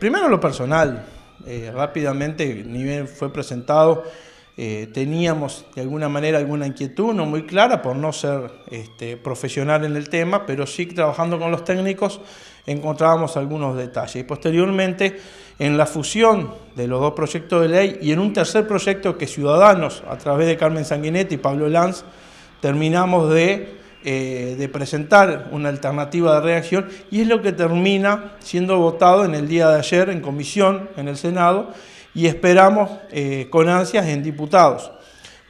primero lo personal, eh, rápidamente nivel fue presentado, eh, teníamos de alguna manera alguna inquietud, no muy clara, por no ser este, profesional en el tema, pero sí trabajando con los técnicos encontrábamos algunos detalles. Y posteriormente, en la fusión de los dos proyectos de ley y en un tercer proyecto que Ciudadanos, a través de Carmen Sanguinetti y Pablo Lanz, terminamos de eh, de presentar una alternativa de reacción y es lo que termina siendo votado en el día de ayer en comisión, en el Senado, y esperamos eh, con ansias en diputados.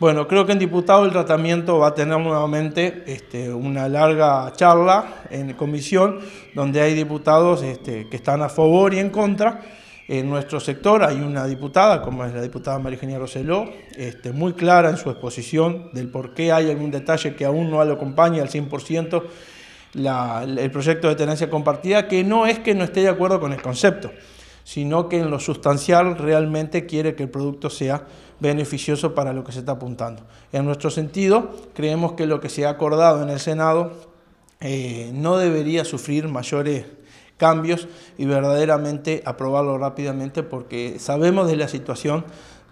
Bueno, creo que en diputados el tratamiento va a tener nuevamente este, una larga charla en comisión donde hay diputados este, que están a favor y en contra. En nuestro sector hay una diputada, como es la diputada María Eugenia Roseló, este, muy clara en su exposición del por qué hay algún detalle que aún no lo acompaña al 100% el proyecto de tenencia compartida, que no es que no esté de acuerdo con el concepto, sino que en lo sustancial realmente quiere que el producto sea beneficioso para lo que se está apuntando. En nuestro sentido, creemos que lo que se ha acordado en el Senado eh, no debería sufrir mayores cambios y verdaderamente aprobarlo rápidamente porque sabemos de la situación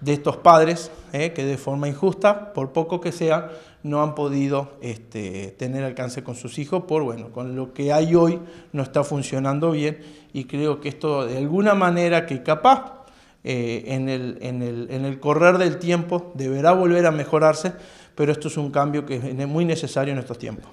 de estos padres eh, que de forma injusta, por poco que sea, no han podido este, tener alcance con sus hijos, por bueno, con lo que hay hoy no está funcionando bien y creo que esto de alguna manera que capaz eh, en, el, en, el, en, el, correr del tiempo deberá volver a mejorarse, pero esto es un cambio que es muy necesario en estos tiempos.